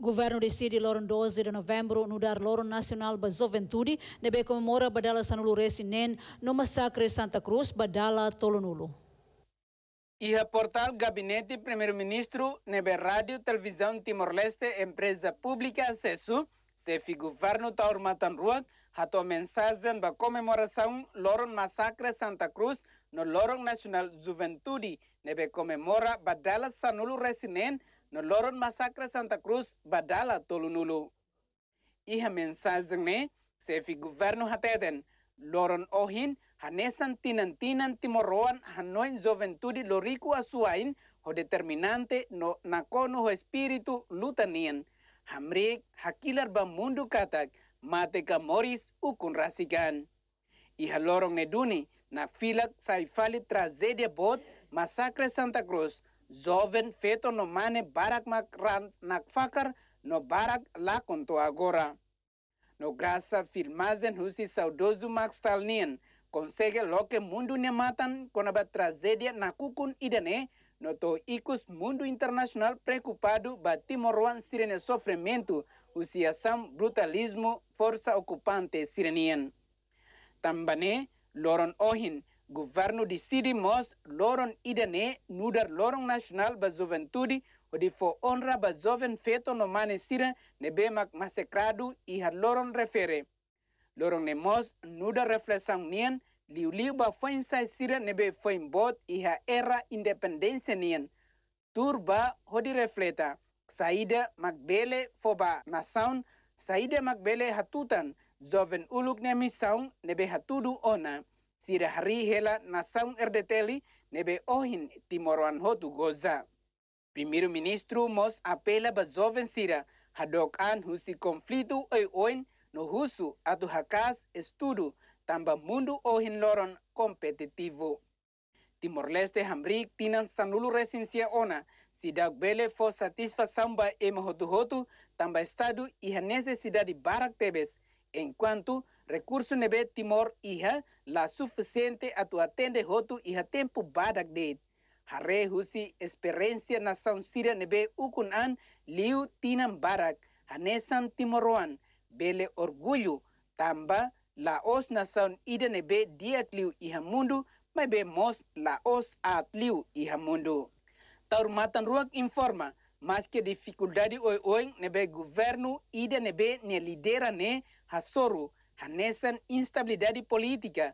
Governo decide loron 12 de novembro no dar loro nacional ba juventude nebe comemora badala sanulu resi nen no massacre Santa Cruz badala tolonulu. E reportar gabinete primeiro-ministro nebe rádio televisão Timor-Leste empresa pública acesso se governo ta urmatan ruak hato mensagem ba comemoração loron massacre Santa Cruz no loro nacional juventude nebe comemora badala sanulu resinen no loron masakre Santa Cruz badala tolunulu. Iha mensajeng ne sefi governo hateden loron ohin hanesan tinan tinan timoroan hanoin zoventudi loriku asuain ho determinante no nakono ho espiritu lutanien hamrik hakilar ba mundu katak mate moris ukun rasikan. Iha lorong neduni na filak saifali tragedia bot masakre Santa Cruz jovem feito no mane barak makran nakfakar no barak lá contou agora. No graça filmazen husi saudoso Max Talnien, consegue lo que mundo ne matan com a tragédia na kukun idene, no to mundo internacional preocupado ba Timorwan sirene sofrimento, usiasam brutalismo força ocupante sirenien. Tambane, loron ohin, governo di Sidi Mos, Loron Idane, Nuder Loron nasional ba Juventude, onde foi honra ba jovem feito no manecira nebe mak massacrado e har Loron refere. Loron ne Mos, Nuder reflexão nien, liu-liu ba foi insaicira nebe foi embot e ha era independência nien. Turba hodi refleta, saída makbele foba nação, saída makbele hatutan, jovem uluk ne missão nebe hatudu ona sira hari hela na são erdeteli nebe ohin timoruan hotu goza. Primeiro ministro mos apela ba jovem sira hadok an husi konflitu oi oin no husu atu hakas estudu tamba mundu ohin loron kompetitivo. Timor-Leste hamrik tinan sanulu resincia ona sidak bele fo satisfação ba emo hotu hotu tamba estadu e a barak tebes En cuanto recurso nebe timor iha la suficiente a tu atende hotu iha tempo badak det. Hare husi experiencia na sansira nebe ukun an liu tinan barak hanesan timoroan bele orgullo tamba laos na saun ida nebe diat liu iha mundu mai be mos laos at liu iha mundu. Taurmatan ruak informa mas que dificuldade oi oi nebe governo ida nebe ne lidera ne hasoro hanesan instabilidade política,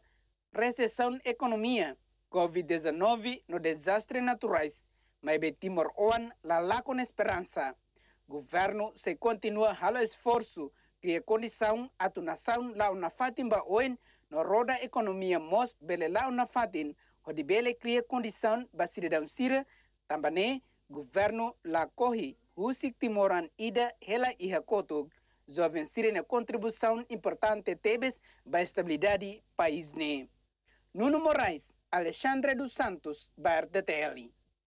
recessão economia, COVID-19 no desastre naturais, mas Timor Oan lá com esperança. Governo se continua ralo esforço que a é condição a nação lá na fatimba oen no roda economia mos bele lá na fatin, onde bele cria é condição ba cidadão sira, também governo la corre Rusik Timoran ida hela iha kotuk, jovem sirene contribuição importante tebes ba estabilidade país ne. Nuno Moraes, Alexandre dos Santos, Bar de Terri.